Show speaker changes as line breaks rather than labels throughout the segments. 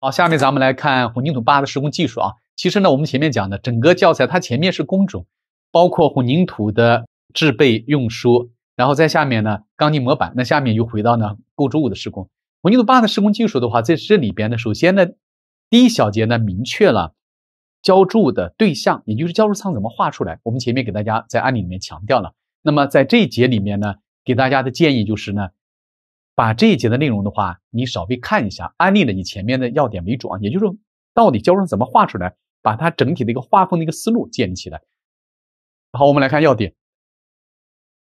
好，下面咱们来看混凝土坝的施工技术啊。其实呢，我们前面讲的整个教材，它前面是工种，包括混凝土的制备、运输，然后在下面呢，钢筋模板，那下面又回到呢构筑物的施工。混凝土坝的施工技术的话，在这里边呢，首先呢，第一小节呢明确了浇筑的对象，也就是浇筑仓怎么画出来。我们前面给大家在案例里面强调了。那么在这一节里面呢，给大家的建议就是呢。把这一节的内容的话，你稍微看一下安利的以前面的要点为主啊，也就是到底浇筑怎么画出来，把它整体的一个画风的一个思路建立起来。好，我们来看要点。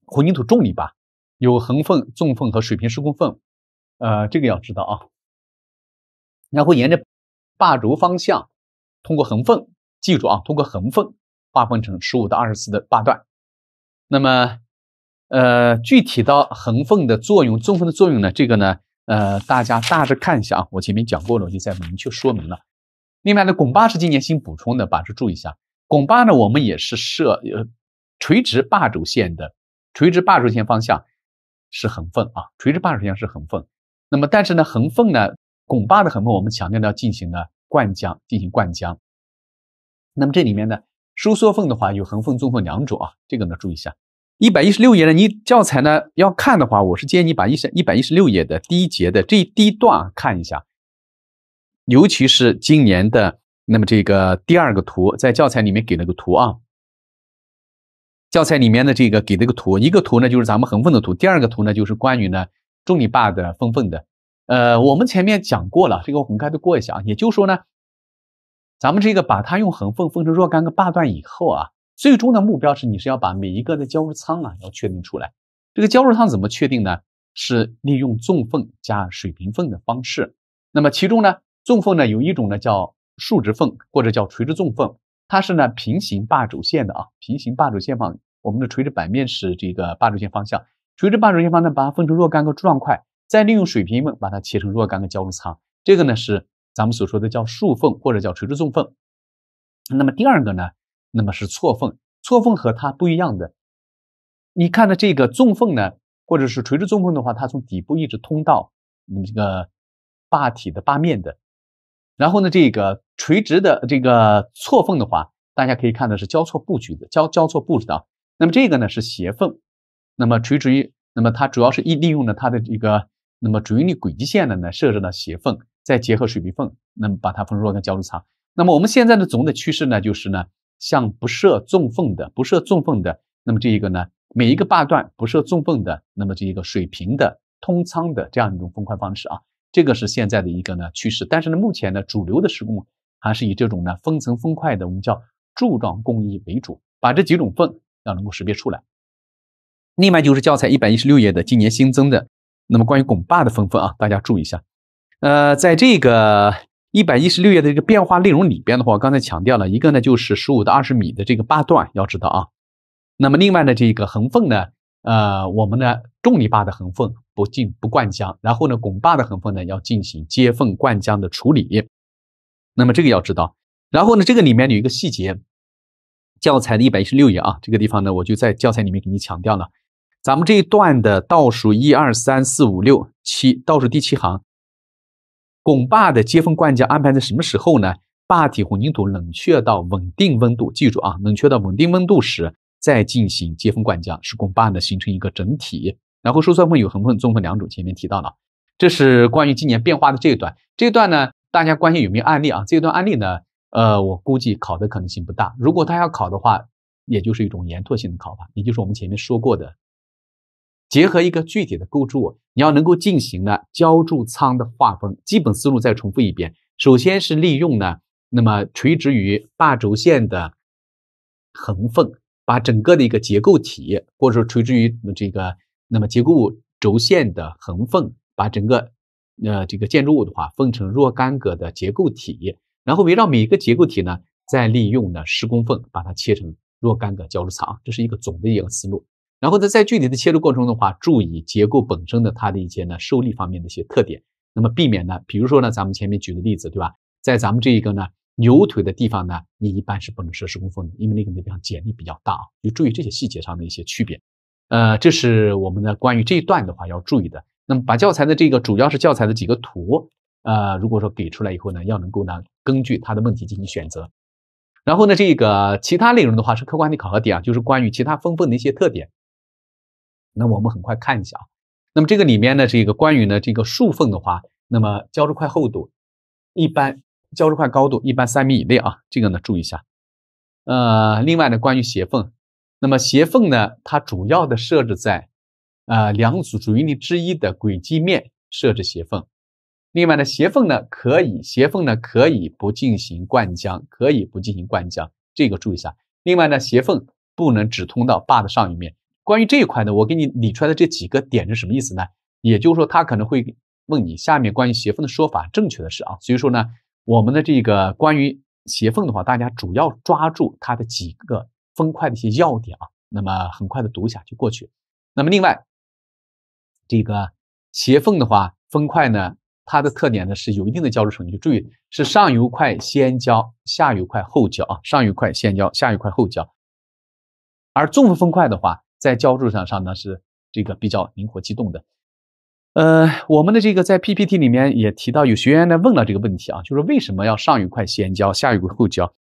混凝土重力坝有横缝、纵缝和水平施工缝，呃，这个要知道啊。然后沿着坝轴方向，通过横缝，记住啊，通过横缝划分成十五到二十四的坝段。那么呃，具体到横缝的作用，纵缝的作用呢？这个呢，呃，大家大致看一下啊。我前面讲过了，我就再明确说明了。另外呢，拱坝是今年新补充的，把这注意一下。拱坝呢，我们也是设呃垂直坝轴线的，垂直坝轴线方向是横缝啊，垂直坝轴线是横缝。那么但是呢，横缝呢，拱坝的横缝我们强调要进行呢灌浆，进行灌浆。那么这里面呢，收缩缝的话有横缝、纵缝两种啊，这个呢注意一下。一百一十六页呢？你教材呢要看的话，我是建议你把一十一百一十六页的第一节的这一第一段看一下，尤其是今年的那么这个第二个图，在教材里面给了个图啊。教材里面的这个给这个图，一个图呢就是咱们横缝的图，第二个图呢就是关于呢中力坝的分缝的。呃，我们前面讲过了，这个我们开脆过一下。也就是说呢，咱们这个把它用横缝分成若干个坝段以后啊。最终的目标是，你是要把每一个的浇筑仓啊要确定出来。这个浇筑仓怎么确定呢？是利用纵缝加水平缝的方式。那么其中呢，纵缝呢有一种呢叫竖直缝或者叫垂直纵缝，它是呢平行坝轴线的啊，平行坝轴线方，我们的垂直板面是这个坝轴线方向，垂直坝轴线方呢把它分成若干个状块，再利用水平缝把它切成若干个浇筑仓。这个呢是咱们所说的叫竖缝或者叫垂直纵缝。那么第二个呢？那么是错缝，错缝和它不一样的。你看的这个纵缝呢，或者是垂直纵缝的话，它从底部一直通到你这个坝体的坝面的。然后呢，这个垂直的这个错缝的话，大家可以看到是交错布局的，交交错布置的。那么这个呢是斜缝，那么垂直于，那么它主要是利利用了它的这个那么主应力轨迹线的呢设置了斜缝，再结合水平缝，那么把它分若干浇筑层。那么我们现在的总的趋势呢，就是呢。像不设纵缝的，不设纵缝的，那么这一个呢，每一个坝段不设纵缝的，那么这一个水平的通仓的这样一种分块方式啊，这个是现在的一个呢趋势。但是呢，目前呢主流的施工还是以这种呢分层分块的，我们叫柱状工艺为主，把这几种缝要能够识别出来。另外就是教材一百一十六页的今年新增的，那么关于拱坝的分缝啊，大家注意一下，呃，在这个。一百一十六页的这个变化内容里边的话，我刚才强调了一个呢，就是十五到二十米的这个坝段要知道啊。那么另外呢，这个横缝呢，呃，我们呢重力坝的横缝不进不灌浆，然后呢拱坝的横缝呢要进行接缝灌浆的处理。那么这个要知道。然后呢，这个里面有一个细节，教材的一百一十六页啊，这个地方呢我就在教材里面给你强调了，咱们这一段的倒数一二三四五六七倒数第七行。拱坝的接缝灌浆安排在什么时候呢？坝体混凝土冷却到稳定温度，记住啊，冷却到稳定温度时再进行接缝灌浆，使拱坝呢形成一个整体。然后疏散缝有横缝、纵缝两种，前面提到了。这是关于今年变化的这一段，这一段呢，大家关心有没有案例啊？这一段案例呢，呃，我估计考的可能性不大。如果他要考的话，也就是一种延拓性的考法，也就是我们前面说过的。结合一个具体的构筑，你要能够进行呢浇筑仓的划分。基本思路再重复一遍：首先是利用呢，那么垂直于霸轴线的横缝，把整个的一个结构体，或者说垂直于这个那么结构轴线的横缝，把整个呃这个建筑物的话分成若干个的结构体，然后围绕每一个结构体呢，再利用呢施工缝把它切成若干个浇筑仓。这是一个总的一个思路。然后呢，在具体的切入过程的话，注意结构本身的它的一些呢受力方面的一些特点。那么避免呢，比如说呢，咱们前面举的例子，对吧？在咱们这一个呢牛腿的地方呢，你一般是不能设施工缝的，因为那个地方剪力比较大啊。就注意这些细节上的一些区别。呃，这是我们的关于这一段的话要注意的。那么把教材的这个主要是教材的几个图，呃，如果说给出来以后呢，要能够呢根据它的问题进行选择。然后呢，这个其他内容的话是客观题考核点啊，就是关于其他分缝的一些特点。那我们很快看一下啊。那么这个里面呢，是一个关于呢这个竖缝的话，那么浇筑块厚度一般，浇筑块高度一般三米以内啊。这个呢注意一下。呃，另外呢，关于斜缝，那么斜缝呢，它主要的设置在呃两组主应力之一的轨迹面设置斜缝。另外呢，斜缝呢可以斜缝呢可以不进行灌浆，可以不进行灌浆，这个注意一下。另外呢，斜缝不能只通到坝的上一面。关于这一块呢，我给你理出来的这几个点是什么意思呢？也就是说，他可能会问你下面关于斜缝的说法正确的是啊。所以说呢，我们的这个关于斜缝的话，大家主要抓住它的几个分块的一些要点啊。那么很快的读一下就过去那么另外，这个斜缝的话，分块呢，它的特点呢是有一定的浇筑你序，注意是上游块先浇，下游块后浇啊。上游块先浇，下游块后浇。而纵缝块的话，在浇筑上上呢是这个比较灵活机动的，呃，我们的这个在 PPT 里面也提到，有学员呢问了这个问题啊，就是为什么要上一块先浇，下一块后浇？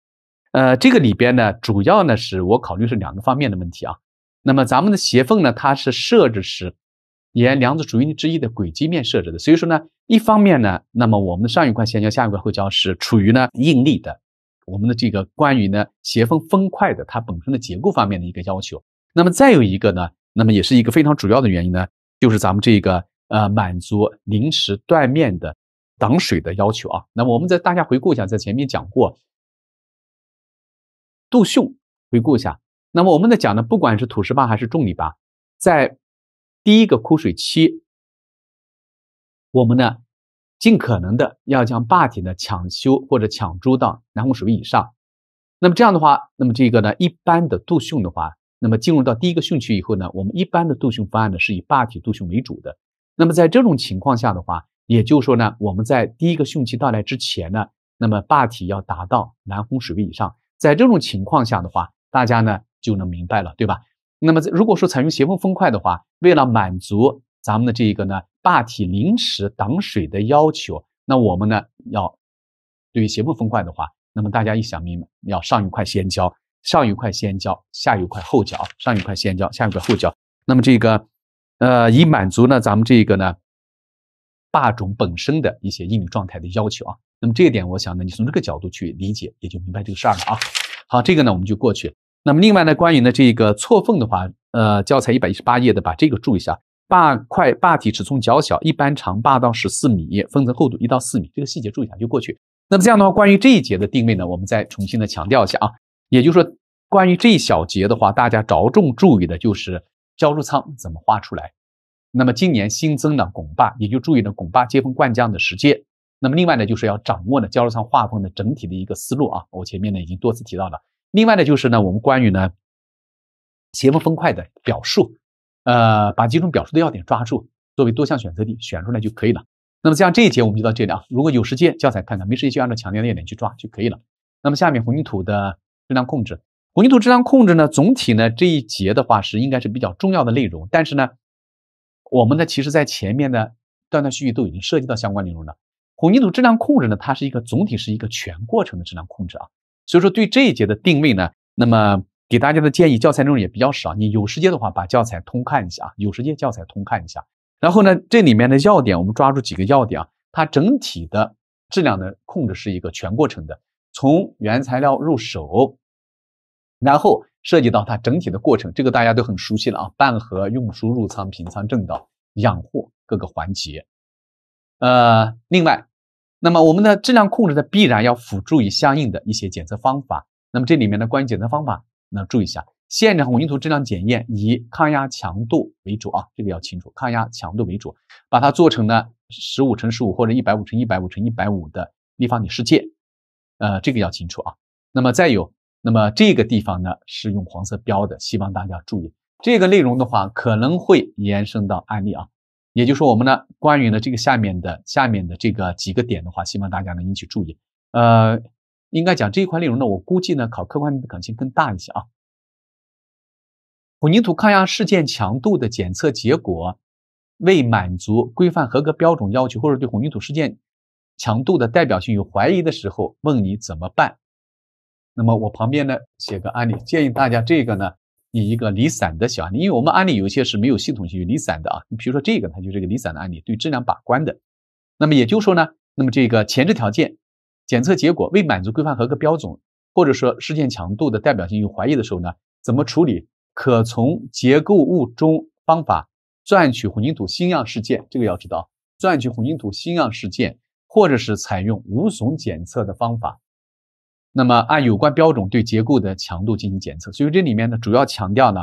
呃，这个里边呢，主要呢是我考虑是两个方面的问题啊。那么咱们的斜缝呢，它是设置时沿梁子主应力之一的轨迹面设置的，所以说呢，一方面呢，那么我们的上一块先浇，下一块后浇是处于呢应力的，我们的这个关于呢斜缝分块的它本身的结构方面的一个要求。那么再有一个呢，那么也是一个非常主要的原因呢，就是咱们这个呃满足临时断面的挡水的要求啊。那么我们再大家回顾一下，在前面讲过，杜秀回顾一下。那么我们在讲呢，不管是土石坝还是重力坝，在第一个枯水期，我们呢尽可能的要将坝体呢抢修或者抢筑到南洪水位以上。那么这样的话，那么这个呢一般的杜汛的话。那么进入到第一个汛期以后呢，我们一般的度汛方案呢是以坝体度汛为主的。那么在这种情况下的话，也就是说呢，我们在第一个汛期到来之前呢，那么坝体要达到南洪水位以上。在这种情况下的话，大家呢就能明白了，对吧？那么如果说采用斜坡封块的话，为了满足咱们的这一个呢坝体临时挡水的要求，那我们呢要对于斜坡封块的话，那么大家一想明白，要上一块先浇。上一块先浇，下一块后浇；上一块先浇，下一块后浇。那么这个，呃，以满足呢咱们这个呢坝种本身的一些应力状态的要求啊。那么这一点，我想呢你从这个角度去理解，也就明白这个事儿了啊。好，这个呢我们就过去。那么另外呢，关于呢这个错缝的话，呃，教材一百一十八页的把这个注意一下。坝块坝体尺寸较小，一般长八到十四米，分层厚度一到四米。这个细节注意一下就过去。那么这样的话，关于这一节的定位呢，我们再重新的强调一下啊。也就是说，关于这一小节的话，大家着重注意的就是浇筑仓怎么画出来。那么今年新增的拱坝，也就注意了拱坝接缝灌浆的实践。那么另外呢，就是要掌握呢浇筑仓划分的整体的一个思路啊。我前面呢已经多次提到了。另外呢，就是呢我们关于呢斜缝分块的表述，呃，把几种表述的要点抓住，作为多项选择题选出来就可以了。那么像这一节我们就到这里啊。如果有时间教材看看，没时间就按照强调的要点去抓就可以了。那么下面混凝土的。质量控制，混凝土质量控制呢？总体呢这一节的话是应该是比较重要的内容，但是呢，我们呢其实在前面呢断断续续都已经涉及到相关内容了。混凝土质量控制呢，它是一个总体是一个全过程的质量控制啊。所以说对这一节的定位呢，那么给大家的建议，教材内容也比较少，你有时间的话把教材通看一下啊，有时间教材通看一下。然后呢，这里面的要点我们抓住几个要点啊，它整体的质量的控制是一个全过程的。从原材料入手，然后涉及到它整体的过程，这个大家都很熟悉了啊。拌合、运输、入仓、平仓、正捣、养护各个环节。呃，另外，那么我们的质量控制呢，必然要辅助于相应的一些检测方法。那么这里面的关于检测方法，那注意一下：现场混凝土质量检验以抗压强度为主啊，这个要清楚，抗压强度为主，把它做成呢十五乘十五或者一百五乘一百五乘一百五的立方体试件。呃，这个要清楚啊。那么再有，那么这个地方呢是用黄色标的，希望大家注意这个内容的话，可能会延伸到案例啊。也就是说，我们呢关于呢这个下面的下面的这个几个点的话，希望大家能引起注意。呃，应该讲这一块内容呢，我估计呢考客观的可能性更大一些啊。混凝土抗压事件强度的检测结果未满足规范合格标准要求，或者对混凝土事件。强度的代表性有怀疑的时候，问你怎么办？那么我旁边呢写个案例，建议大家这个呢以一个离散的小案例，因为我们案例有一些是没有系统性与离散的啊。你比如说这个，它就是一个离散的案例，对质量把关的。那么也就是说呢，那么这个前置条件，检测结果未满足规范合格标准，或者说事件强度的代表性有怀疑的时候呢，怎么处理？可从结构物中方法赚取混凝土新样事件，这个要知道赚取混凝土新样事件。或者是采用无损检测的方法，那么按有关标准对结构的强度进行检测。所以这里面呢，主要强调呢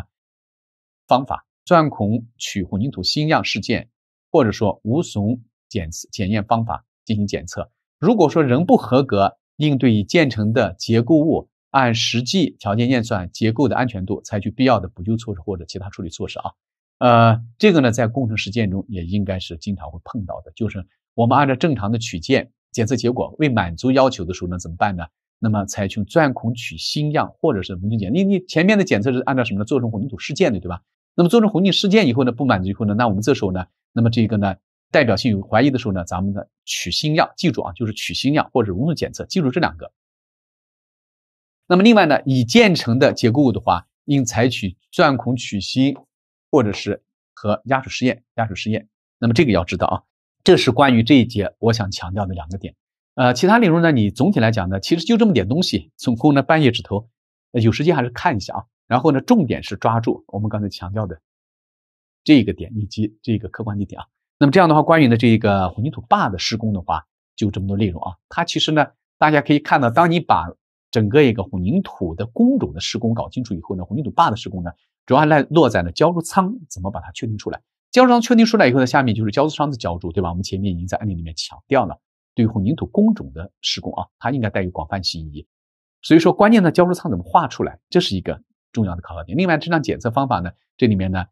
方法：钻孔取混凝土新样试件，或者说无损检检验方法进行检测。如果说仍不合格，应对已建成的结构物按实际条件验算结构的安全度，采取必要的补救措施或者其他处理措施啊。呃，这个呢，在工程实践中也应该是经常会碰到的，就是。我们按照正常的取件检测结果未满足要求的时候呢，怎么办呢？那么采取钻孔取芯样或者是无菌检你你前面的检测是按照什么呢？做成混凝土试件的，对吧？那么做成混凝土试件以后呢，不满足以后呢，那我们这时候呢，那么这个呢代表性有怀疑的时候呢，咱们呢取芯样，记住啊，就是取芯样或者无菌检测，记住这两个。那么另外呢，已建成的结构物的话，应采取钻孔取芯或者是和压水试验、压水试验。那么这个要知道啊。这是关于这一节我想强调的两个点，呃，其他内容呢，你总体来讲呢，其实就这么点东西，总共呢半页纸头，呃，有时间还是看一下啊。然后呢，重点是抓住我们刚才强调的这个点以及这个客观地点啊。那么这样的话，关于呢这个混凝土坝的施工的话，就这么多内容啊。它其实呢，大家可以看到，当你把整个一个混凝土的工种的施工搞清楚以后呢，混凝土坝的施工呢，主要来落在了浇筑仓怎么把它确定出来。浇筑商确定出来以后呢，下面就是浇筑商的浇筑，对吧？我们前面已经在案例里面强调了，对于混凝土工种的施工啊，它应该带有广泛性意义。所以说，关键的浇筑仓怎么画出来，这是一个重要的考核点。另外，质量检测方法呢，这里面呢，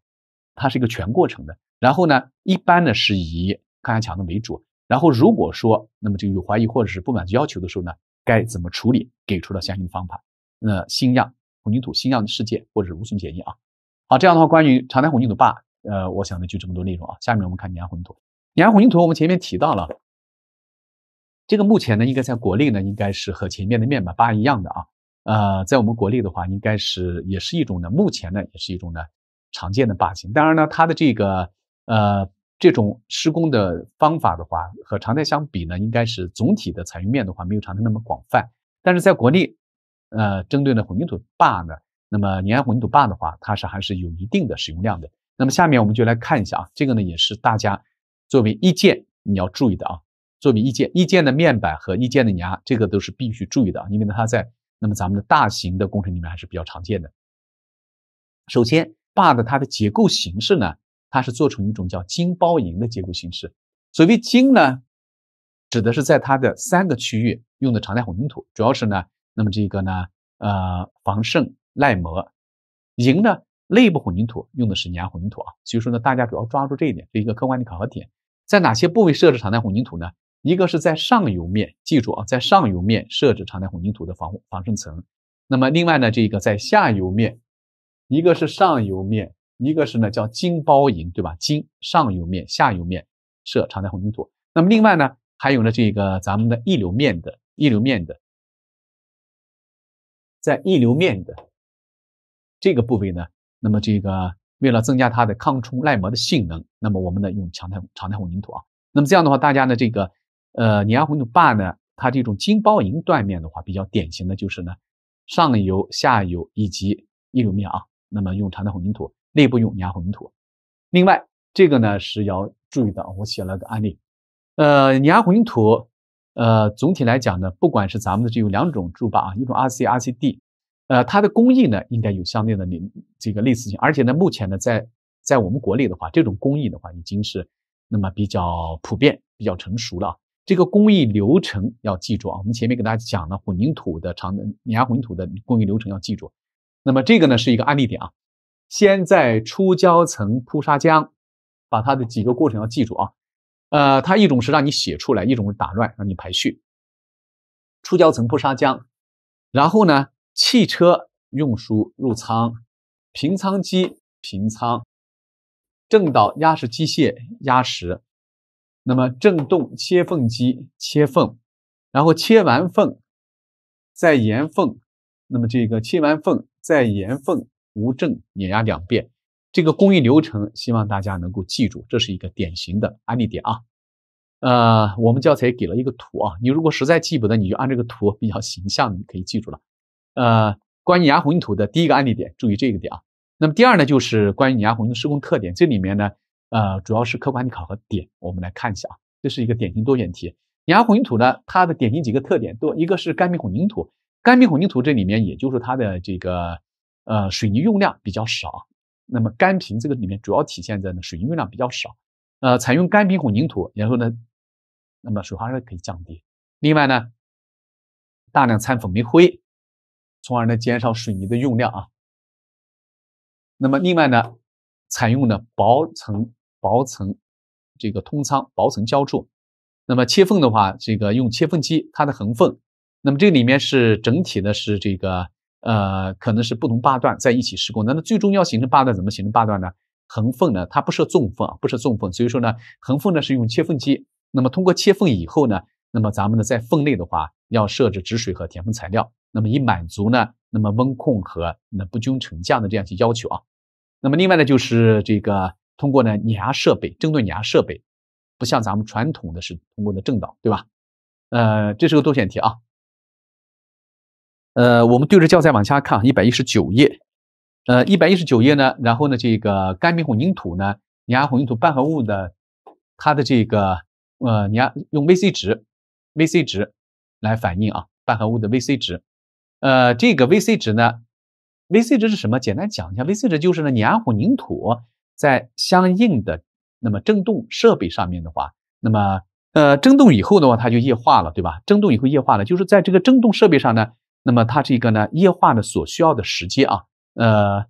它是一个全过程的。然后呢，一般呢是以抗压强度为主。然后，如果说那么就有怀疑或者是不满足要求的时候呢，该怎么处理？给出了相应方法。那新样混凝土新样的事件或者是无损检验啊。好，这样的话，关于常态混凝土坝。呃，我想呢就这么多内容啊。下面我们看粘混凝土。粘混凝土我们前面提到了，这个目前呢应该在国内呢应该是和前面的面板坝一样的啊。呃，在我们国内的话，应该是也是一种呢，目前呢也是一种呢常见的坝型。当然呢，它的这个呃这种施工的方法的话，和常态相比呢，应该是总体的采用面的话没有常态那么广泛。但是在国内，呃，针对呢混凝土坝呢，那么粘混凝土坝的话，它是还是有一定的使用量的。那么下面我们就来看一下啊，这个呢也是大家作为一建你要注意的啊，作为一建一建的面板和一建的牙，这个都是必须注意的因为呢它在那么咱们的大型的工程里面还是比较常见的。首先，坝的它的结构形式呢，它是做成一种叫“金包银”的结构形式。所谓“金”呢，指的是在它的三个区域用的常态混凝土，主要是呢，那么这个呢，呃，防渗耐磨。银呢。内部混凝土用的是粘混凝土啊，所以说呢，大家主要抓住这一点，这一个客观的考核点，在哪些部位设置常态混凝土呢？一个是在上游面，记住啊，在上游面设置常态混凝土的防护防渗层。那么另外呢，这个在下游面，一个是上游面，一个是呢叫金包银，对吧？金上游面、下游面设常态混凝土。那么另外呢，还有呢这个咱们的溢流面的溢流面的，在溢流面的这个部位呢。那么这个为了增加它的抗冲耐磨的性能，那么我们呢用常态常态混凝土啊。那么这样的话，大家呢这个，呃，碾压混凝土坝呢，它这种金包银断面的话，比较典型的就是呢，上游、下游以及溢流面啊，那么用常态混凝土，内部用碾压混凝土。另外这个呢是要注意的，我写了个案例，呃，碾压混凝土，呃，总体来讲呢，不管是咱们的这有两种筑坝啊，一种 RC、RCD。呃，它的工艺呢，应该有相对的你这个类似性，而且呢，目前呢，在在我们国内的话，这种工艺的话已经是那么比较普遍、比较成熟了啊。这个工艺流程要记住啊。我们前面给大家讲了混凝土的长碾压混凝土的工艺流程要记住。那么这个呢是一个案例点啊，先在初胶层铺砂浆，把它的几个过程要记住啊。呃，它一种是让你写出来，一种是打乱让你排序。初胶层铺砂浆，然后呢？汽车运输入仓，平仓机平仓，正导压实机械压实，那么振动切缝机切缝，然后切完缝在盐缝，那么这个切完缝在盐缝无证碾压两遍，这个工艺流程希望大家能够记住，这是一个典型的案例点啊。呃，我们教材给了一个图啊，你如果实在记不得，你就按这个图比较形象，你可以记住了。呃，关于压混凝土的第一个案例点，注意这个点啊。那么第二呢，就是关于压混凝土施工特点，这里面呢，呃，主要是客观的考核点，我们来看一下啊。这是一个典型多选题。压混凝土呢，它的典型几个特点多，一个是干皮混凝土，干皮混凝土这里面也就是它的这个呃水泥用量比较少，那么干平这个里面主要体现在呢水泥用量比较少，呃，采用干平混凝土，然后呢，那么水化率可以降低。另外呢，大量掺粉煤灰。从而呢减少水泥的用量啊。那么另外呢，采用的薄层薄层这个通仓薄层浇筑。那么切缝的话，这个用切缝机，它的横缝。那么这里面是整体的，是这个呃，可能是不同八段在一起施工。那么最终要形成八段，怎么形成八段呢？横缝呢，它不设纵缝，不设纵缝，所以说呢，横缝呢是用切缝机。那么通过切缝以后呢，那么咱们呢在缝内的话，要设置止水和填缝材料。那么以满足呢，那么温控和那不均沉降的这样一些要求啊，那么另外呢就是这个通过呢碾压设备，针对碾压设备，不像咱们传统的是通过的正导，对吧？呃，这是个多选题啊，呃，我们对着教材往下看，一百一十九页，呃，一百一十九页呢，然后呢这个干冰混凝土呢，碾压混凝土拌合物的它的这个呃碾压用 VC 值，VC 值来反映啊，拌合物的 VC 值。呃，这个 VC 值呢，VC 值是什么？简单讲一下，VC 值就是呢，黏混凝土在相应的那么振动设备上面的话，那么呃，振动以后的话，它就液化了，对吧？振动以后液化了，就是在这个振动设备上呢，那么它这个呢液化的所需要的时间啊，呃，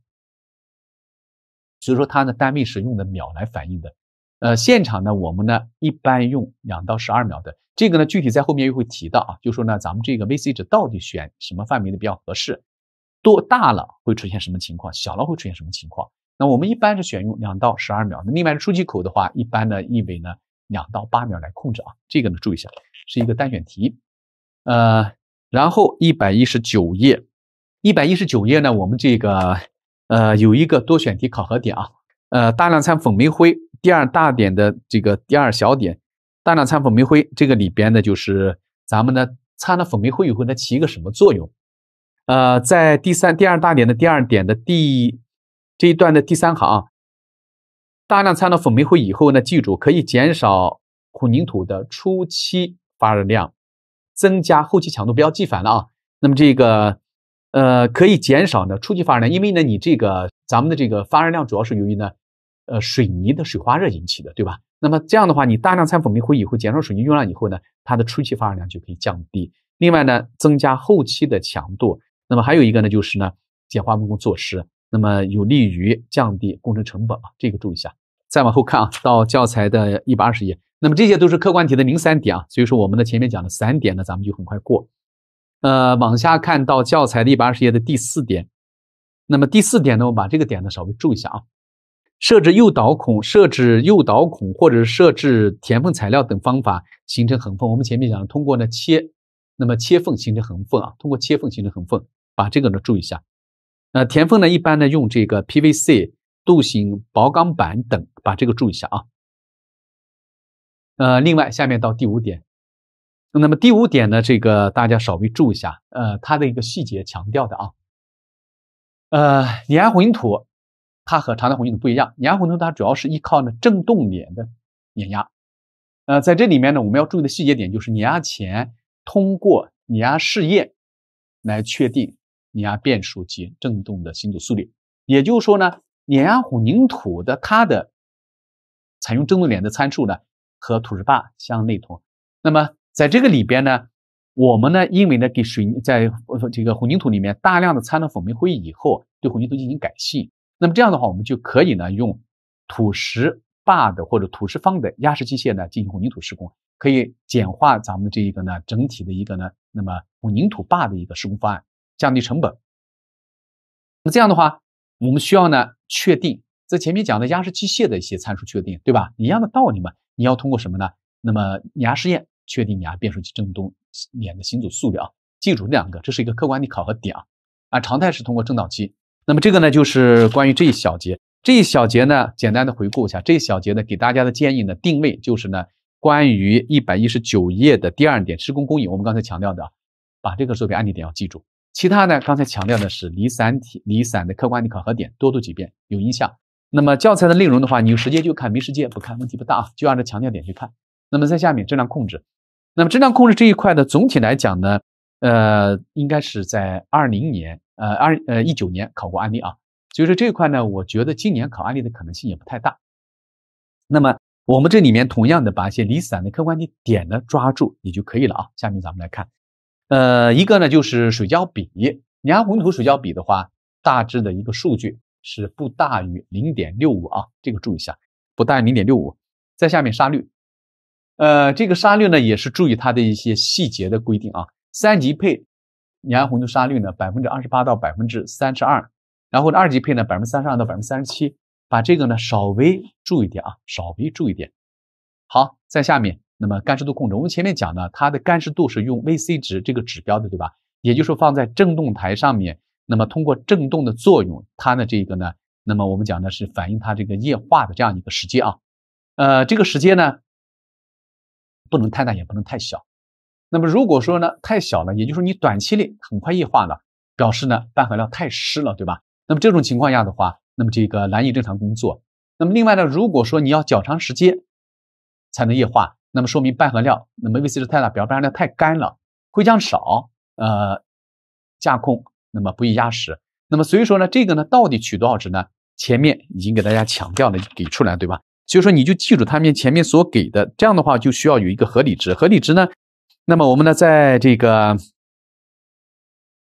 所以说它的单位是用的秒来反映的。呃，现场呢，我们呢一般用两到十二秒的这个呢，具体在后面又会提到啊，就说呢咱们这个 V C 值到底选什么范围的比较合适，多大了会出现什么情况，小了会出现什么情况？那我们一般是选用两到十二秒的，另外出气口的话，一般呢意为呢两到八秒来控制啊。这个呢注意一下，是一个单选题。呃，然后一百一十九页，一百一十九页呢，我们这个呃有一个多选题考核点啊，呃，大量掺粉煤灰。第二大点的这个第二小点，大量掺粉煤灰，这个里边呢就是咱们呢掺了粉煤灰以后，呢起一个什么作用？呃，在第三第二大点的第二点的第这一段的第三行，大量掺了粉煤灰以后呢，记住可以减少混凝土的初期发热量，增加后期强度。不要记反了啊！那么这个呃，可以减少呢初期发热量，因为呢你这个咱们的这个发热量主要是由于呢。呃，水泥的水化热引起的，对吧？那么这样的话，你大量掺粉煤灰以后，减少水泥用量以后呢，它的初期发热量就可以降低。另外呢，增加后期的强度。那么还有一个呢，就是呢，简化木工措施，那么有利于降低工程成本啊。这个注意一下。再往后看啊，到教材的一百二十页。那么这些都是客观题的零三点啊。所以说，我们的前面讲的三点呢，咱们就很快过。呃，往下看到教材的一百二十页的第四点。那么第四点呢，我把这个点呢稍微注意一下啊。设置诱导孔，设置诱导孔，或者是设置填缝材料等方法形成横缝。我们前面讲通过呢切，那么切缝形成横缝啊，通过切缝形成横缝，把这个呢注意一下。那填缝呢，一般呢用这个 PVC 镀型薄钢板等，把这个注意一下啊。呃，另外下面到第五点，那么第五点呢，这个大家稍微注意一下，呃，它的一个细节强调的啊。呃，岩混凝土。它和常态混凝土不一样，碾压混凝土它主要是依靠呢振动碾的碾压。呃，在这里面呢，我们要注意的细节点就是碾压前通过碾压试验来确定碾压变数及振动的行走速率。也就是说呢，碾压混凝土的它的采用振动点的参数呢和土石坝相类同。那么在这个里边呢，我们呢因为呢给水在这个混凝土里面大量的掺了粉煤灰以后，对混凝土进行改性。那么这样的话，我们就可以呢用土石坝的或者土石方的压实机械呢进行混凝土施工，可以简化咱们这一个呢整体的一个呢那么混凝土坝的一个施工方案，降低成本。那这样的话，我们需要呢确定在前面讲的压实机械的一些参数确定，对吧？一样的道理嘛，你要通过什么呢？那么碾压试验确定碾变速器振动碾的行走速率啊，记住这两个，这是一个客观的考核点啊。啊，常态是通过振导器。那么这个呢，就是关于这一小节。这一小节呢，简单的回顾一下。这一小节呢，给大家的建议呢，定位就是呢，关于一百一十九页的第二点施工工艺。我们刚才强调的，把这个作为案例点要记住。其他呢，刚才强调的是离散体、离散的客观的考核点，多读几遍有印象。那么教材的内容的话，你有时间就看，没时间不看，问题不大啊。就按照强调点去看。那么在下面质量控制，那么质量控制这一块呢，总体来讲呢，呃，应该是在二零年。呃，二呃一九年考过案例啊，所以说这块呢，我觉得今年考案例的可能性也不太大。那么我们这里面同样的把一些离散的客观的点呢抓住也就可以了啊。下面咱们来看，呃，一个呢就是水胶比，粘土水土水胶比的话，大致的一个数据是不大于零点六五啊，这个注意一下，不大于零点六五。在下面沙率，呃，这个沙率呢也是注意它的一些细节的规定啊，三级配。安红度杀率呢，百分之二十八到百分之三十二，然后呢二级配呢，百分之三十二到百分之三十七，把这个呢稍微注意点啊，稍微注意点。好，在下面，那么干湿度控制，我们前面讲呢，它的干湿度是用 VC 值这个指标的，对吧？也就是说放在振动台上面，那么通过振动的作用，它的这个呢，那么我们讲的是反映它这个液化的这样一个时间啊，呃，这个时间呢，不能太大，也不能太小。那么如果说呢太小了，也就是说你短期内很快液化了，表示呢拌合料太湿了，对吧？那么这种情况下的话，那么这个难以正常工作。那么另外呢，如果说你要较长时间才能液化，那么说明拌合料那么 VC 值太大，表示拌合料太干了，灰浆少，呃，架空，那么不易压实。那么所以说呢，这个呢到底取多少值呢？前面已经给大家强调了，给出来，对吧？所以说你就记住他们前面所给的，这样的话就需要有一个合理值，合理值呢。那么我们呢，在这个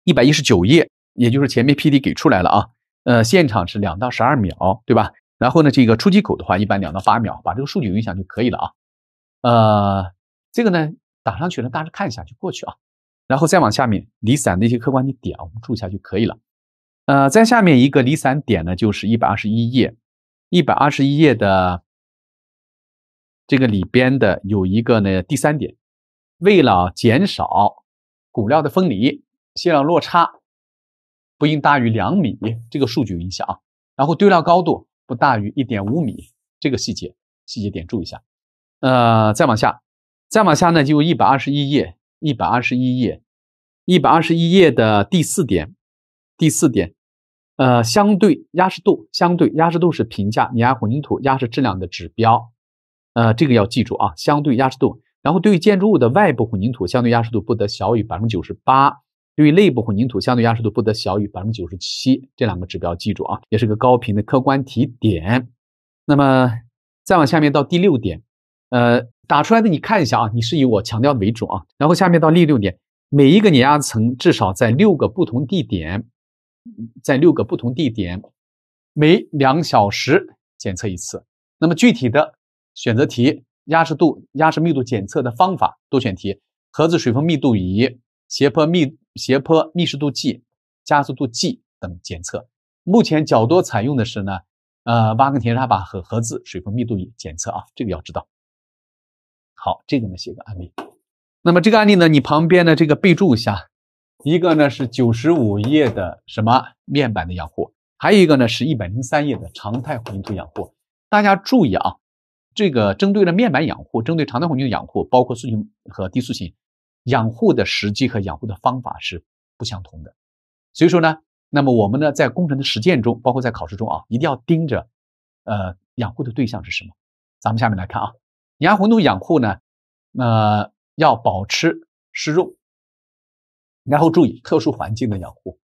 一百一十九页，也就是前面 P D 给出来了啊，呃，现场是两到十二秒，对吧？然后呢，这个出机口的话，一般两到八秒，把这个数据影响就可以了啊。呃，这个呢，打上去了，大家看一下就过去啊。然后再往下面离散的一些客观的点，我们注一下就可以了。呃，在下面一个离散点呢，就是一百二十一页，一百二十一页的这个里边的有一个呢，第三点。为了减少骨料的分离，现料落差不应大于两米，这个数据影响。啊。然后堆料高度不大于一点五米，这个细节细节点注一下。呃，再往下，再往下呢，就一百二十一页，一百二十一页，一百二十一页的第四点，第四点，呃，相对压实度，相对压实度是评价碾压混凝土压实质量的指标，呃，这个要记住啊，相对压实度。然后，对于建筑物的外部混凝土相对压实度不得小于百分之九十八；对于内部混凝土相对压实度不得小于百分之九十七。这两个指标记住啊，也是个高频的客观题点。那么，再往下面到第六点，呃，打出来的你看一下啊，你是以我强调的为主啊。然后下面到第六点，每一个碾压层至少在六个不同地点，在六个不同地点，每两小时检测一次。那么具体的选择题。压实度、压实密度检测的方法多选题，盒子水分密度仪、斜坡密斜坡密实度计、加速度计等检测。目前较多采用的是呢，呃，挖根填沙法和盒子水分密度仪检测啊，这个要知道。好，这个呢，写个案例。那么这个案例呢，你旁边的这个备注一下，一个呢是九十五页的什么面板的养护，还有一个呢是一百零三页的常态混凝土养护。大家注意啊。这个针对的面板养护，针对长碳混凝土养护，包括速凝和低速性养护的时机和养护的方法是不相同的。所以说呢，那么我们呢在工程的实践中，包括在考试中啊，一定要盯着，呃，养护的对象是什么？咱们下面来看啊，岩混凝土养护呢，那要保持湿润，然后注意特殊环境的养护，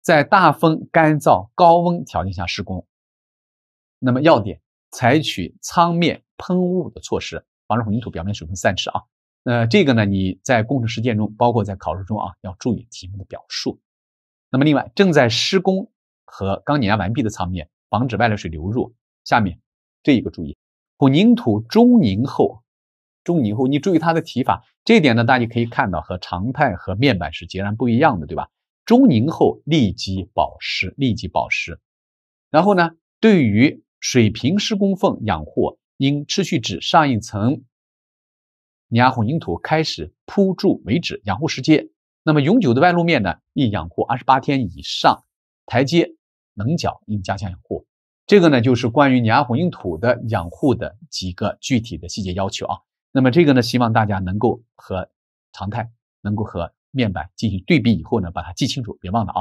在大风、干燥、高温条件下施工。那么要点。采取舱面喷雾的措施，防止混凝土表面水分散失啊。那这个呢，你在工程实践中，包括在考试中啊，要注意题目的表述。那么另外，正在施工和刚碾压完毕的仓面，防止外来水流入。下面这一个注意，混凝土中凝后，中凝后，你注意它的提法。这一点呢，大家可以看到和常态和面板是截然不一样的，对吧？中凝后立即保湿，立即保湿。然后呢，对于水平施工缝养护应持续至上一层碾压混凝土开始铺筑为止，养护时间。那么永久的外露面呢，应养护二十八天以上。台阶、棱角应加强养护。这个呢，就是关于碾压混凝土的养护的几个具体的细节要求啊。那么这个呢，希望大家能够和常态、能够和面板进行对比以后呢，把它记清楚，别忘了啊。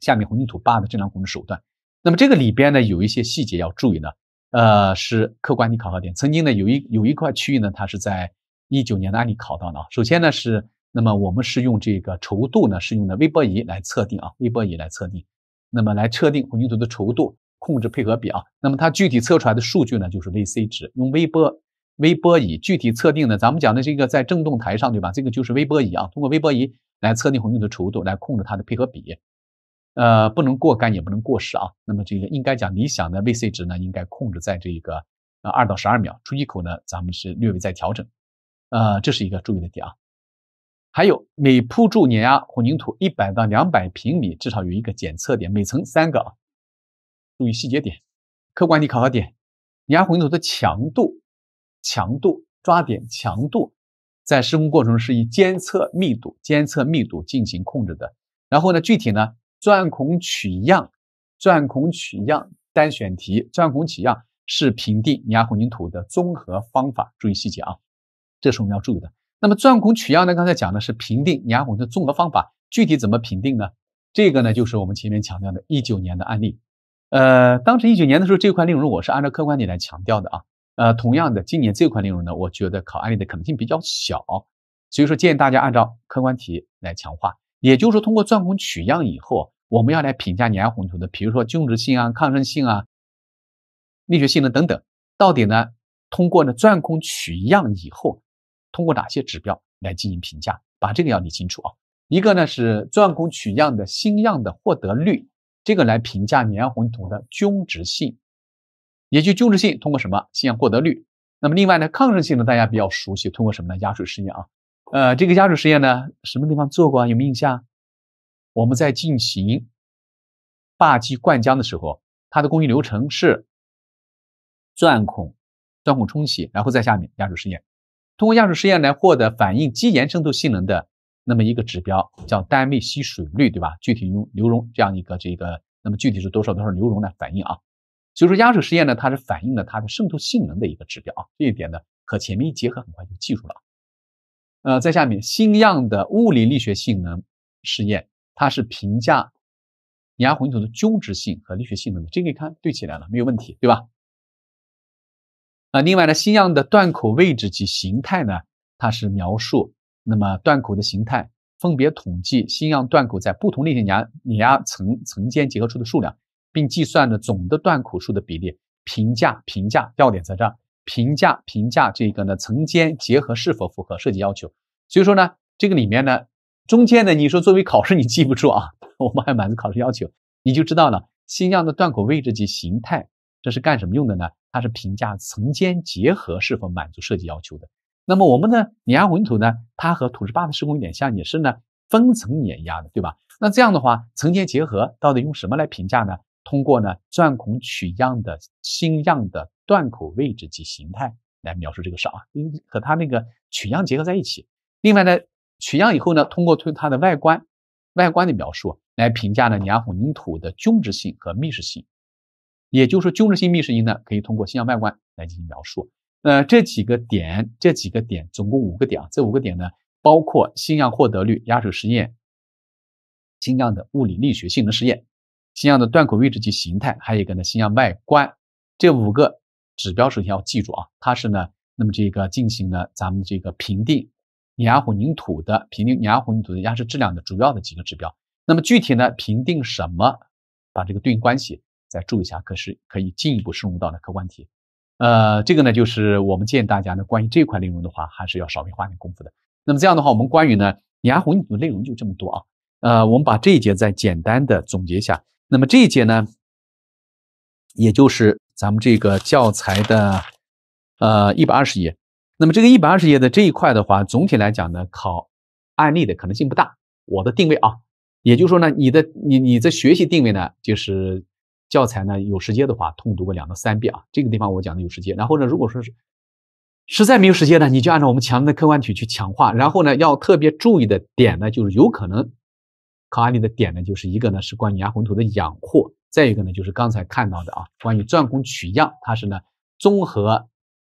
下面混凝土坝的质量控制手段。那么这个里边呢，有一些细节要注意呢，呃，是客观题考核点。曾经呢，有一有一块区域呢，它是在一九年的案例考到啊。首先呢是，那么我们是用这个稠度呢，是用的微波仪来测定啊，微波仪来测定，那么来测定混凝土的稠度，控制配合比啊。那么它具体测出来的数据呢，就是 VC 值，用微波微波仪具体测定呢。咱们讲的这个在振动台上对吧？这个就是微波仪啊，通过微波仪来测定混凝土的稠度，来控制它的配合比。呃，不能过干也不能过湿啊。那么这个应该讲理想的 VC 值呢，应该控制在这个呃二到十二秒。出气口呢，咱们是略微在调整。呃，这是一个注意的点啊。还有，每铺筑碾压混凝土一百到两百平米，至少有一个检测点，每层三个啊。注意细节点，客观题考核点，碾压混凝土的强度，强度抓点强度，在施工过程中是以监测密度、监测密度进行控制的。然后呢，具体呢？钻孔取样，钻孔取样单选题，钻孔取样是评定泥压混凝土的综合方法。注意细节啊，这是我们要注意的。那么钻孔取样呢？刚才讲的是评定泥压混凝土综合方法，具体怎么评定呢？这个呢，就是我们前面强调的19年的案例。呃，当时19年的时候，这块内容我是按照客观题来强调的啊。呃，同样的，今年这块内容呢，我觉得考案例的可能性比较小，所以说建议大家按照客观题来强化。也就是说，通过钻孔取样以后，我们要来评价黏红土的，比如说均值性啊、抗渗性啊、力学性能等等，到底呢？通过呢钻孔取样以后，通过哪些指标来进行评价？把这个要理清楚啊。一个呢是钻孔取样的新样的获得率，这个来评价黏红土的均值性，也就均值性通过什么新样获得率？那么另外呢，抗渗性呢，大家比较熟悉，通过什么呢？压水试验啊。呃，这个压水实验呢，什么地方做过啊？有没有印象？我们在进行坝基灌浆的时候，它的工艺流程是钻孔、钻孔冲洗，然后在下面压水实验。通过压水实验来获得反应基岩渗透性能的那么一个指标，叫单位吸水率，对吧？具体用流溶这样一个这个，那么具体是多少多少流溶来反映啊？所以说压水实验呢，它是反映了它的渗透性能的一个指标啊。这一点呢，和前面一结合，很快就记住了呃，在下面新样的物理力学性能试验，它是评价碾压混凝土的均值性和力学性能的。这个一看对起来了，没有问题，对吧？啊，另外呢，新样的断口位置及形态呢，它是描述那么断口的形态，分别统计新样断口在不同类型碾碾压层层间结合处的数量，并计算的总的断口数的比例，评价评价要点在这儿。评价评价这个呢层间结合是否符合设计要求，所以说呢这个里面呢中间呢你说作为考试你记不住啊，我们还满足考试要求，你就知道了新样的断口位置及形态，这是干什么用的呢？它是评价层间结合是否满足设计要求的。那么我们的碾压混凝土呢，它和土石坝的施工有点像，也是呢分层碾压的，对吧？那这样的话，层间结合到底用什么来评价呢？通过呢钻孔取样的新样的。断口位置及形态来描述这个事儿啊，和它那个取样结合在一起。另外呢，取样以后呢，通过推它的外观、外观的描述来评价呢，你压混凝土的均质性和密实性。也就是说，均质性、密实性呢，可以通过芯样外观来进行描述。那这几个点，这几个点，总共五个点啊。这五个点呢，包括新样获得率、压水实验、新样的物理力学性能实验、新样的断口位置及形态，还有一个呢，新样外观。这五个。指标首先要记住啊，它是呢，那么这个进行了咱们这个评定碾压混凝土的评定碾压混凝土的压实质量的主要的几个指标。那么具体呢，评定什么？把这个对应关系再注意一下，可是可以进一步深入到呢客观题。呃，这个呢就是我们建议大家呢，关于这块内容的话，还是要稍微花点功夫的。那么这样的话，我们关于呢碾压混凝土的内容就这么多啊。呃，我们把这一节再简单的总结一下。那么这一节呢，也就是。咱们这个教材的，呃一百二十页，那么这个一百二十页的这一块的话，总体来讲呢，考案例的可能性不大。我的定位啊，也就是说呢，你的你你的学习定位呢，就是教材呢有时间的话，通读个两到三遍啊，这个地方我讲的有时间。然后呢，如果说是实在没有时间呢，你就按照我们前面的客观题去强化。然后呢，要特别注意的点呢，就是有可能。考案例的点呢，就是一个呢是关于泥浆混凝土的养护，再一个呢就是刚才看到的啊，关于钻孔取样，它是呢综合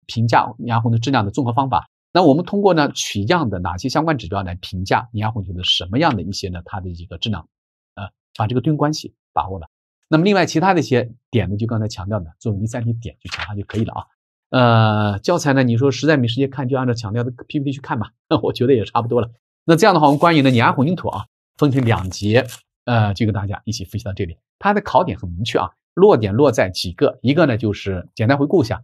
评价泥浆混凝土质量的综合方法。那我们通过呢取样的哪些相关指标来评价泥浆混凝土的什么样的一些呢它的一个质量，呃，把这个对应关系把握了。那么另外其他的一些点呢，就刚才强调的作为第三点点去强化就可以了啊。呃，教材呢你说实在没时间看，就按照强调的 PPT 去看吧。那 我觉得也差不多了。那这样的话，我们关于呢泥浆混凝土啊。分成两节，呃，就跟大家一起复习到这里。它的考点很明确啊，落点落在几个？一个呢就是简单回顾一下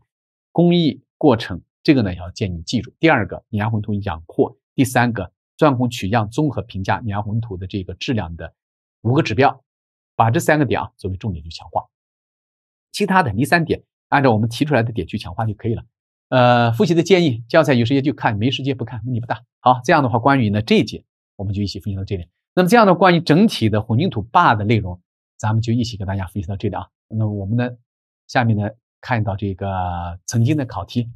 工艺过程，这个呢要建议你记住。第二个黏糊土养扩，第三个钻孔取样综合评价黏糊土的这个质量的五个指标，把这三个点啊作为重点去强化。其他的离三点按照我们提出来的点去强化就可以了。呃，复习的建议，教材有时间就看，没时间不看，问题不大。好，这样的话，关于呢这一节，我们就一起分享到这里。那么这样的关于整体的混凝土坝的内容，咱们就一起给大家分析到这里啊。那我们呢，下面呢看到这个曾经的考题，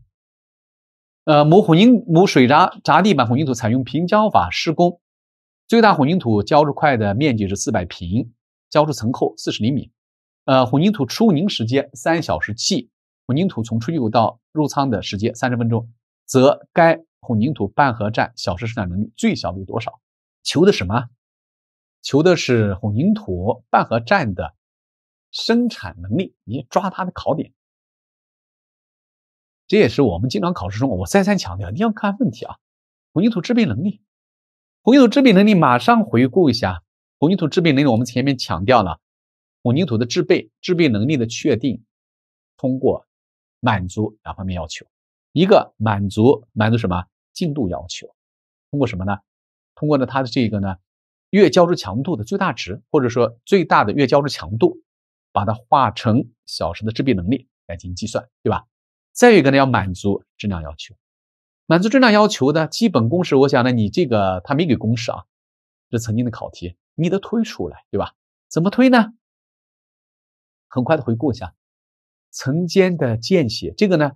呃，某混凝某水闸闸地板混凝土采用平浇法施工，最大混凝土浇筑块的面积是四百平，浇筑层厚四十厘米，呃，混凝土出凝时间三小时计，混凝土从出油口到入仓的时间三十分钟，则该混凝土拌合站小时生产能力最小为多少？求的什么？求的是混凝土拌合站的生产能力，你抓它的考点。这也是我们经常考试中，我再三强调，你要看问题啊。混凝土制备能力，混凝土制备能力，马上回顾一下混凝土制备能力。我们前面强调了，混凝土的制备制备能力的确定，通过满足两方面要求，一个满足满足什么进度要求？通过什么呢？通过呢它的这个呢？月浇筑强度的最大值，或者说最大的月浇筑强度，把它化成小时的制备能力来进行计算，对吧？再一个呢，要满足质量要求，满足质量要求的基本公式，我想呢，你这个他没给公式啊，这曾经的考题，你得推出来，对吧？怎么推呢？很快的回顾一下层间的间隙，这个呢，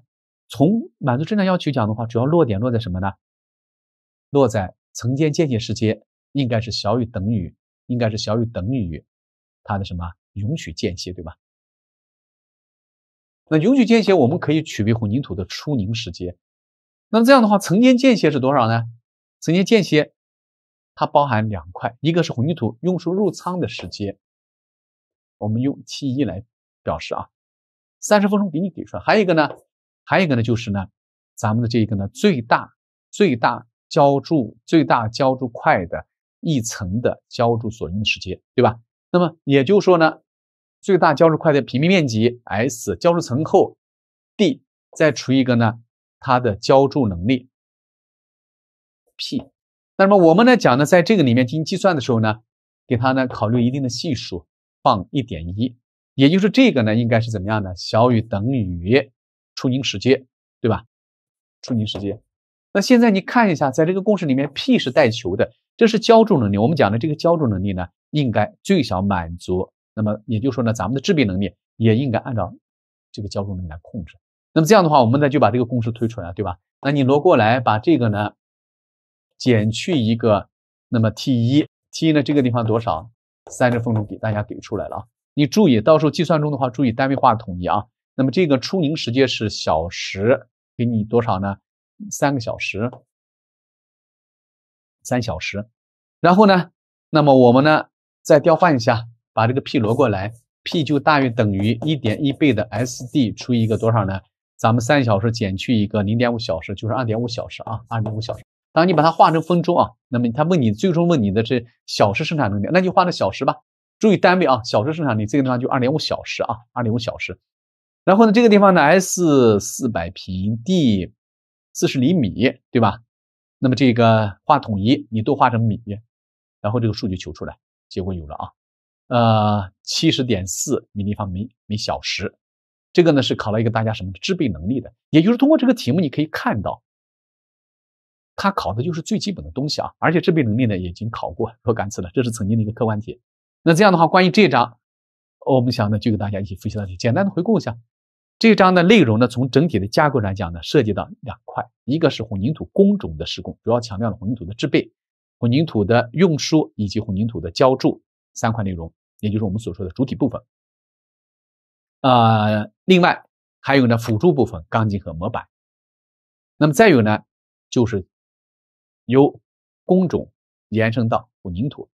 从满足质量要求讲的话，主要落点落在什么呢？落在层间间隙时间。应该是小于等于，应该是小于等于它的什么允许间歇，对吧？那允许间歇我们可以取为混凝土的初凝时间。那这样的话，层间间歇是多少呢？层间间歇它包含两块，一个是混凝土运输入仓的时间，我们用 T 一来表示啊，三十分钟给你给出来。还有一个呢，还有一个呢就是呢，咱们的这一个呢最大最大浇筑最大浇筑块的。一层的浇筑所用时间，对吧？那么也就是说呢，最大浇筑块的平面面积 S，浇筑层厚 d，再除一个呢，它的浇筑能力 p。那么我们来讲呢，在这个里面进行计算的时候呢，给它呢考虑一定的系数，放一点一，也就是这个呢应该是怎么样呢？小于等于出凝时间，对吧？出凝时间。那现在你看一下，在这个公式里面，P 是带球的，这是浇筑能力。我们讲的这个浇筑能力呢，应该最少满足。那么也就是说呢，咱们的制备能力也应该按照这个浇筑能力来控制。那么这样的话，我们呢就把这个公式推出来，对吧？那你挪过来，把这个呢减去一个，那么 t 一 t 一呢，这个地方多少？三十分钟给大家给出来了啊。你注意，到时候计算中的话，注意单位化统一啊。那么这个出凝时间是小时，给你多少呢？三个小时，三小时，然后呢？那么我们呢再调换一下，把这个 P 挪过来，P 就大于等于一点一倍的 S D 除以一个多少呢？咱们三小时减去一个零点五小时，就是二点五小时啊，二点五小时。当你把它化成分钟啊，那么他问你最终问你的这小时生产能力，那就化成小时吧。注意单位啊，小时生产力这个地方就二点五小时啊，二点五小时。然后呢，这个地方呢 S 四百平 D。四十厘米，对吧？那么这个画统一，你都化成米，然后这个数据求出来，结果有了啊。呃，七十点四米立方米每小时，这个呢是考了一个大家什么制备能力的，也就是通过这个题目你可以看到，它考的就是最基本的东西啊。而且制备能力呢，已经考过若干次了，这是曾经的一个客观题。那这样的话，关于这一章，我们想呢，就给大家一起复习到这里，简单的回顾一下。这章的内容呢，从整体的架构来讲呢，涉及到两块，一个是混凝土工种的施工，主要强调了混凝土的制备、混凝土的运输以及混凝土的浇筑三块内容，也就是我们所说的主体部分。呃，另外还有呢辅助部分，钢筋和模板。那么再有呢，就是由工种延伸到混凝土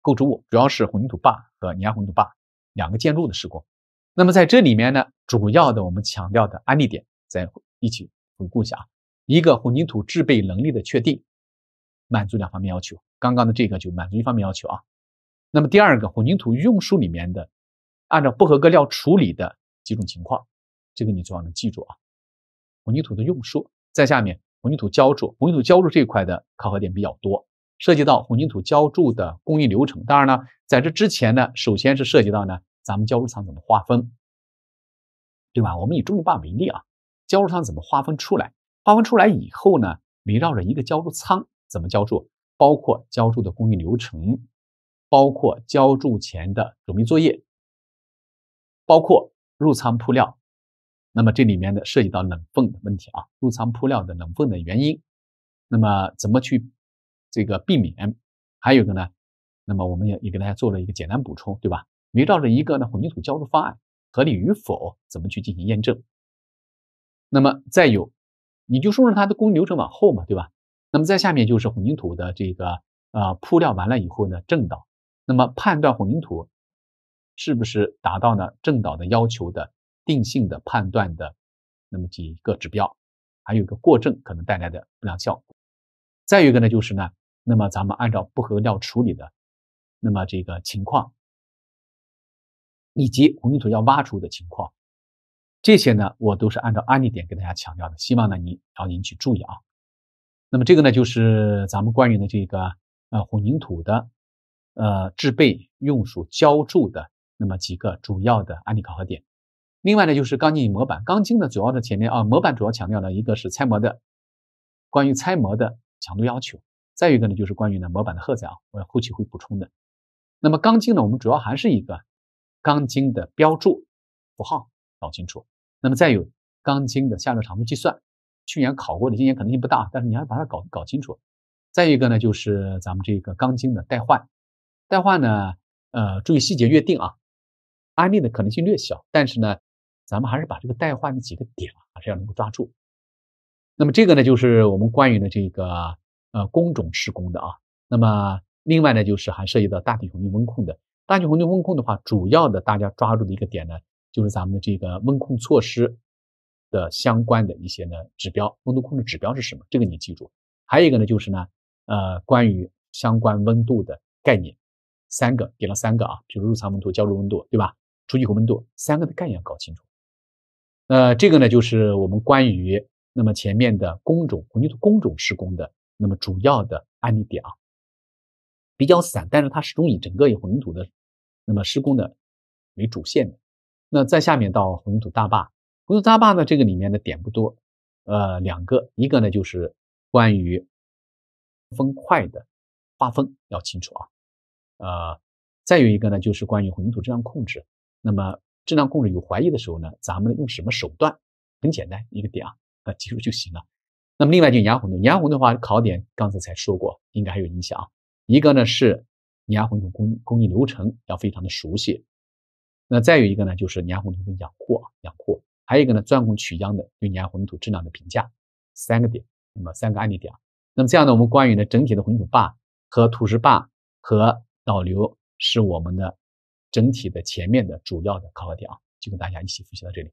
构筑物，主要是混凝土坝和粘混凝土坝两个建筑的施工。那么在这里面呢。主要的我们强调的案例点，再一起回顾一下啊。一个混凝土制备能力的确定，满足两方面要求。刚刚的这个就满足一方面要求啊。那么第二个混凝土运输里面的，按照不合格料处理的几种情况，这个你最要能记住啊。混凝土的运输，在下面混凝土浇筑，混凝土浇筑这一块的考核点比较多，涉及到混凝土浇筑的工艺流程。当然呢，在这之前呢，首先是涉及到呢，咱们浇筑厂怎么划分。对吧？我们以中预拌为例啊，浇筑仓怎么划分出来？划分出来以后呢，围绕着一个浇筑仓怎么浇筑，包括浇筑的工艺流程，包括浇筑前的准备作业，包括入仓铺料。那么这里面的涉及到冷缝的问题啊，入仓铺料的冷缝的原因。那么怎么去这个避免？还有一个呢，那么我们也也给大家做了一个简单补充，对吧？围绕着一个呢，混凝土浇筑方案。合理与否怎么去进行验证？那么再有，你就顺着它的工艺流程往后嘛，对吧？那么再下面就是混凝土的这个呃铺料完了以后呢，正导。那么判断混凝土是不是达到呢正导的要求的定性的判断的那么几个指标，还有一个过正可能带来的不良效果。再一个呢就是呢，那么咱们按照不合格料处理的那么这个情况。以及混凝土要挖出的情况，这些呢，我都是按照案例点给大家强调的，希望呢你后您去注意啊。那么这个呢，就是咱们关于的这个呃混凝土的呃制备、用属、浇筑的那么几个主要的案例考核点。另外呢，就是钢筋模板，钢筋呢主要的前面啊，模板主要强调了一个是拆模的，关于拆模的强度要求；再一个呢，就是关于呢模板的荷载啊，我后期会补充的。那么钢筋呢，我们主要还是一个。钢筋的标注符号搞清楚，那么再有钢筋的下料长度计算，去年考过的，今年可能性不大，但是你要把它搞搞清楚。再一个呢，就是咱们这个钢筋的代换，代换呢，呃，注意细节约定啊，案例的可能性略小，但是呢，咱们还是把这个代换的几个点啊，还是要能够抓住。那么这个呢，就是我们关于的这个呃工种施工的啊。那么另外呢，就是还涉及到大体积混凝控的。大气积混凝土温控的话，主要的大家抓住的一个点呢，就是咱们的这个温控措施的相关的一些呢指标。温度控制指标是什么？这个你记住。还有一个呢，就是呢，呃，关于相关温度的概念，三个，给了三个啊，比如入仓温度、浇筑温度，对吧？出气口温度，三个的概念搞清楚。那这个呢，就是我们关于那么前面的工种混凝土工种施工的那么主要的案例点啊，比较散，但是它始终以整个以混凝土的。那么施工的为主线的，那在下面到混凝土大坝，混凝土大坝呢，这个里面的点不多，呃，两个，一个呢就是关于分块的划分要清楚啊，呃，再有一个呢就是关于混凝土质量控制，那么质量控制有怀疑的时候呢，咱们用什么手段？很简单，一个点啊，呃，记住就行了。那么另外就岩混岩溶的话，考点刚才才说过，应该还有影响。啊，一个呢是。混凝土工工艺流程要非常的熟悉，那再有一个呢，就是混凝土的养护，啊，养护，还有一个呢钻孔取样的对混凝土质量的评价，三个点，那么三个案例点，那么这样呢，我们关于呢整体的混凝土坝和土石坝和导流是我们的整体的前面的主要的考核点啊，就跟大家一起复习到这里。